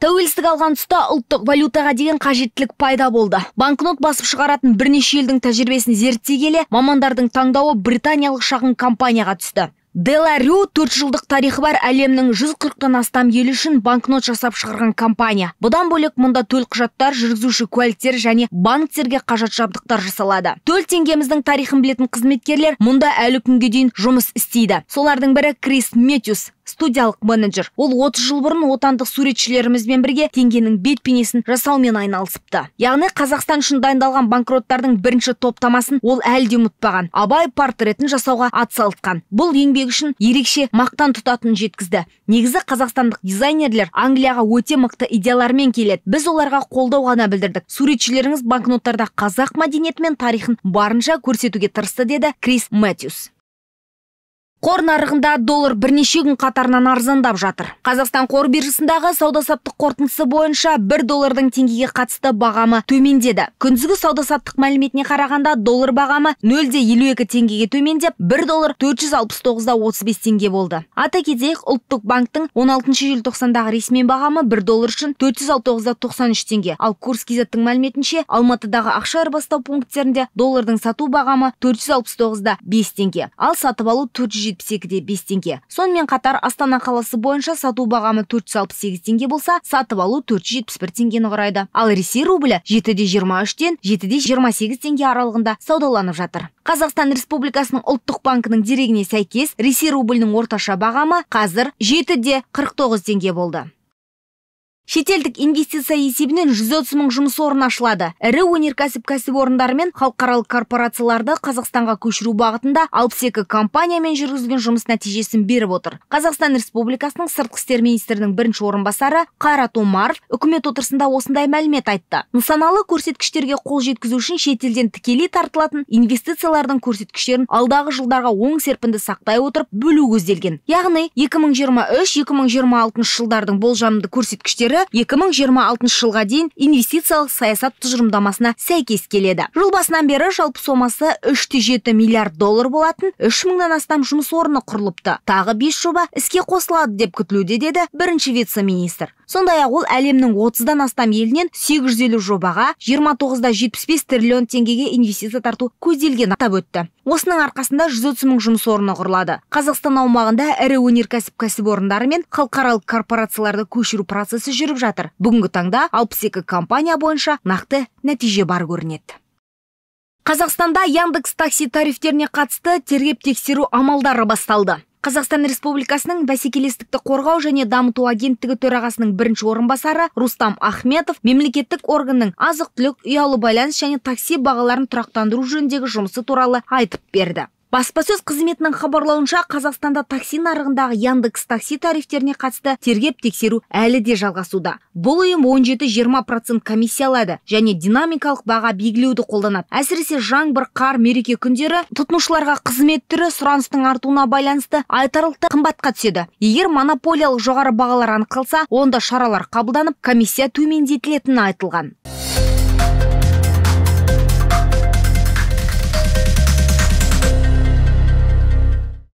тәуелсіздік алған тұста ұлттық валютаға деген қажеттілік пайда болды банкнот басып шығаратын бірнеше елдің тәжірибесін зерттей келе мамандардың таңдауы британиялық шағын компанияға түсті деларю төрт жылдық тарихы бар әлемнің жүз қырықтан астам елі үшін банкнот жасап шығарған компания бұдан бөлек мұнда төлқұжаттар жүргізуші куәліктер және банктерге қажет жабдықтар жасалады төл теңгеміздің тарихын білетін қызметкерлер мұнда әлі күнге дейін жұмыс істейді солардың бірі крис метюс студиялық менеджер ол 30 жыл бұрын отандық суретшілерімізбен бірге теңгенің бет пенесін жасаумен айналысыпты яғни қазақстан үшін дайындалған банкроттардың бірінші топтамасын ол әлде ұмытпаған абай портретін жасауға атсалтқан бұл еңбегі үшін ерекше мақтан тұтатынын жеткізді негізі қазақстандық дизайнерлер англияға өте мықты идеялармен келеді біз оларға қолдау ғана білдірдік суретшілеріңіз банкноттарда қазақ мәдениеті мен тарихын барынша көрсетуге тырысты деді крис мэтьюс қор нарығында доллар бірнеше күн қатарынан арзандап жатыр қазақстан қор биржасындағы сауда саттық қорытындысы бойынша бір доллардың теңгеге қатысты бағамы төмендеді күндізгі сауда саттық мәліметіне қарағанда доллар бағамы нөл елу екі теңгеге төмендеп бір доллар төрт жүз алпыс да отыз бес теңге болды ата кетейік ұлттық банктің он алтыншы желтоқсандағы ресми бағамы бір доллар үшін төрт жүз да тоқсан үш теңге ал курс кизеттің мәліметінше алматыдағы ақша айырбастау пункттерінде доллардың сату бағамы төрт жүз алпыс тоғыз да бес теңге ал сатып алу төрт жүз жетпіс де бес теңге сонымен қатар астана қаласы бойынша сату бағамы төрт жүз алпыс сегіз теңге болса сатып алу төрт жүз жетпіс бір теңгені құрайды ал ресей рублі жеті де жиырма үштен жеті де жиырма сегіз теңге аралығында саудаланып жатыр қазақстан республикасының ұлттық банкінің дерегіне сәйкес ресей рублінің орташа бағамы қазір жеті де қырық тоғыз теңге болды шетелдік инвестиция есебінен 130 мың жұмыс орны ашылады ірі өнеркәсіп кәсіпорындары мен халықаралық корпорацияларды қазақстанға көшіру бағытында 62 компаниямен жүргізілген жұмыс нәтижесін беріп отыр қазақстан республикасының сыртқы істер министрінің бірінші орынбасары қайрат омаров үкімет отырысында осындай мәлімет айтты нысаналы көрсеткіштерге қол жеткізу үшін шетелден тікелей тартылатын инвестициялардың көрсеткіштерін алдағы жылдарға оң серпінді сақтай отырып бөлу көзделген яғни 2023-2026 жылдардың болжамды көрсеткіштері мөлшері 2026 жылға дейін инвестициялық саясат тұжырымдамасына сәйкес келеді жыл басынан бері жалпы сомасы үш жеті миллиард доллар болатын үш мыңнан астам жұмыс орны құрылыпты тағы бес жоба іске қосылады деп күтілуде деді бірінші вице министр сондай ақ ол әлемнің отыздан астам елінен 850 жобаға 29-да 75 триллион теңгеге инвестиция тарту көзделген атап өтті осының арқасында жүз отыз мың жұмыс орны құрылады қазақстан аумағында ірі өнеркәсіп кәсіпорындары мен халықаралық корпорацияларды көшіру процесі жүріп жатыр бүгінгі таңда алпыс екі компания бойынша нақты нәтиже бар көрінеді қазақстанда яндекс такси тарифтеріне қатысты тергеп тексеру амалдары басталды қазақстан республикасының бәсекелестікті қорғау және дамыту агенттігі төрағасының бірінші орынбасары рустам ахметов мемлекеттік органның азық түлік ұялы байланыс және такси бағаларын тұрақтандыру жөніндегі жұмысы туралы айтып берді баспасөз қызметінің хабарлауынша қазақстанда такси нарығындағы яндекс такси тарифтеріне қатысты тергеп тексеру әлі де жалғасуда бұл ұйым 17-20 процент комиссия алады және динамикалық баға белгілеуді қолданады әсіресе жаңбыр қар мереке күндері тұтынушыларға қызмет түрі сұраныстың артуына байланысты айтарлықтай қымбатқа түседі егер монополиялық жоғары бағалар анықталса онда шаралар қабылданып комиссия төмендетілетіні айтылған